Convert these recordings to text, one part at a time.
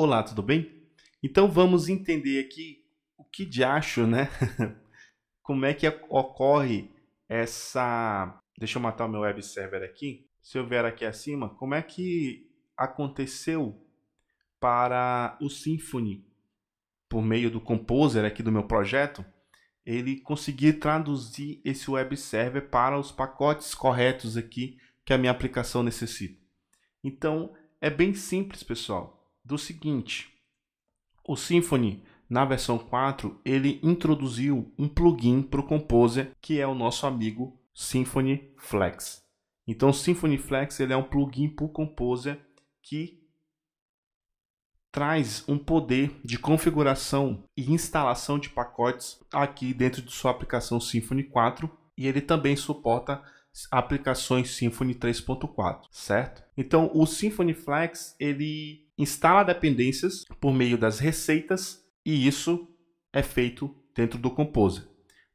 Olá, tudo bem? Então vamos entender aqui o que de acho, né? Como é que ocorre essa. Deixa eu matar o meu web server aqui. Se eu vier aqui acima, como é que aconteceu para o Symfony, por meio do Composer aqui do meu projeto, ele conseguir traduzir esse web server para os pacotes corretos aqui que a minha aplicação necessita. Então é bem simples, pessoal do seguinte: o Symfony na versão 4 ele introduziu um plugin para o Composer que é o nosso amigo Symfony Flex. Então, o Symfony Flex ele é um plugin para o Composer que traz um poder de configuração e instalação de pacotes aqui dentro de sua aplicação Symfony 4 e ele também suporta aplicações Symfony 3.4, certo? Então, o Symfony Flex ele instala dependências por meio das receitas e isso é feito dentro do Composer.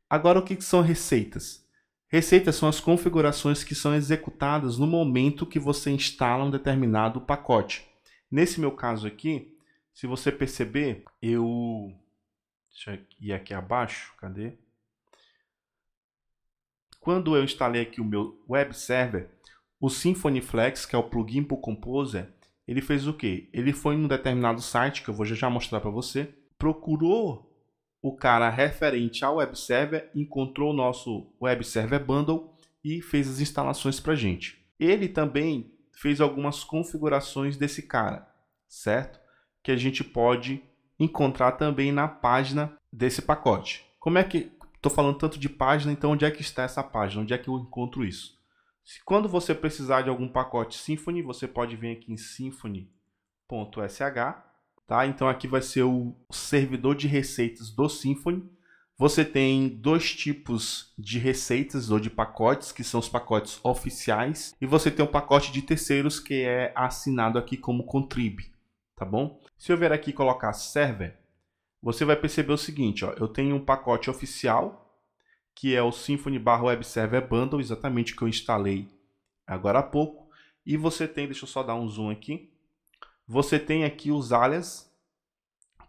Agora, o que são receitas? Receitas são as configurações que são executadas no momento que você instala um determinado pacote. Nesse meu caso aqui, se você perceber, eu... Deixa eu ir aqui abaixo, cadê? Quando eu instalei aqui o meu web server, o Symfony Flex, que é o plugin para o Composer, ele fez o quê? Ele foi em um determinado site que eu vou já mostrar para você, procurou o cara referente ao web server, encontrou o nosso web server bundle e fez as instalações para gente. Ele também fez algumas configurações desse cara, certo? Que a gente pode encontrar também na página desse pacote. Como é que estou falando tanto de página? Então, onde é que está essa página? Onde é que eu encontro isso? Se, quando você precisar de algum pacote Symfony, você pode vir aqui em symfony.sh, tá? Então aqui vai ser o servidor de receitas do Symfony. Você tem dois tipos de receitas ou de pacotes, que são os pacotes oficiais, e você tem um pacote de terceiros que é assinado aqui como contrib, tá bom? Se eu vier aqui colocar server, você vai perceber o seguinte, ó, eu tenho um pacote oficial que é o Symfony barra Web Server Bundle, exatamente o que eu instalei agora há pouco. E você tem, deixa eu só dar um zoom aqui, você tem aqui os alias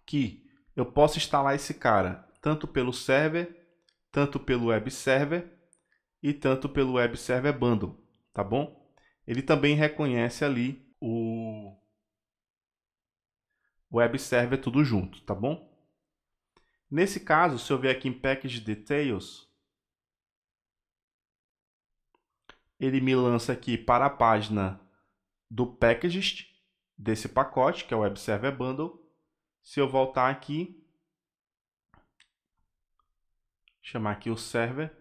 que eu posso instalar esse cara tanto pelo server, tanto pelo web server e tanto pelo web server bundle, tá bom? Ele também reconhece ali o web server tudo junto, tá bom? Nesse caso, se eu vier aqui em package details, ele me lança aqui para a página do packages desse pacote, que é o Web Server Bundle. Se eu voltar aqui, chamar aqui o server.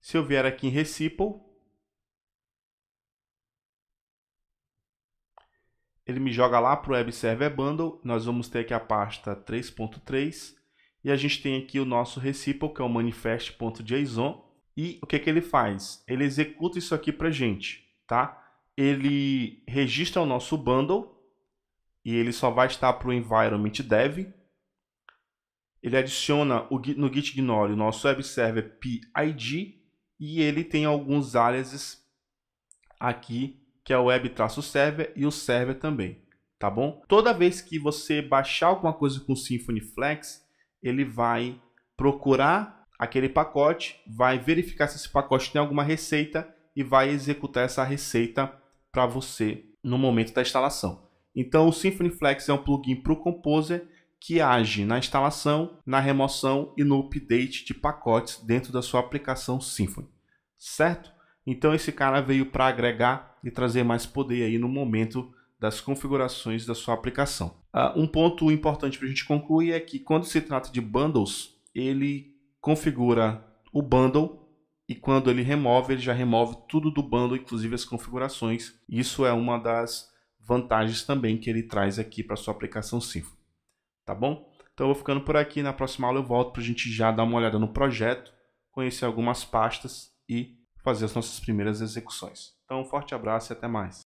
Se eu vier aqui em Reciprocal, ele me joga lá para o Web Server Bundle. Nós vamos ter aqui a pasta 3.3 e a gente tem aqui o nosso Reciprocal, que é o manifest.json e o que, que ele faz? Ele executa isso aqui para gente, tá? Ele registra o nosso bundle e ele só vai estar para o environment dev. Ele adiciona o, no gitignore o nosso web server PID e ele tem alguns aliases aqui que é o web-server e o server também, tá bom? Toda vez que você baixar alguma coisa com o Symfony Flex, ele vai procurar aquele pacote, vai verificar se esse pacote tem alguma receita e vai executar essa receita para você no momento da instalação. Então, o Symfony Flex é um plugin para o Composer que age na instalação, na remoção e no update de pacotes dentro da sua aplicação Symfony, certo? Então, esse cara veio para agregar e trazer mais poder aí no momento das configurações da sua aplicação. Uh, um ponto importante para a gente concluir é que quando se trata de bundles, ele configura o bundle e quando ele remove, ele já remove tudo do bundle, inclusive as configurações. Isso é uma das vantagens também que ele traz aqui para sua aplicação Symfony. Tá bom? Então eu vou ficando por aqui. Na próxima aula eu volto para a gente já dar uma olhada no projeto, conhecer algumas pastas e fazer as nossas primeiras execuções. Então um forte abraço e até mais.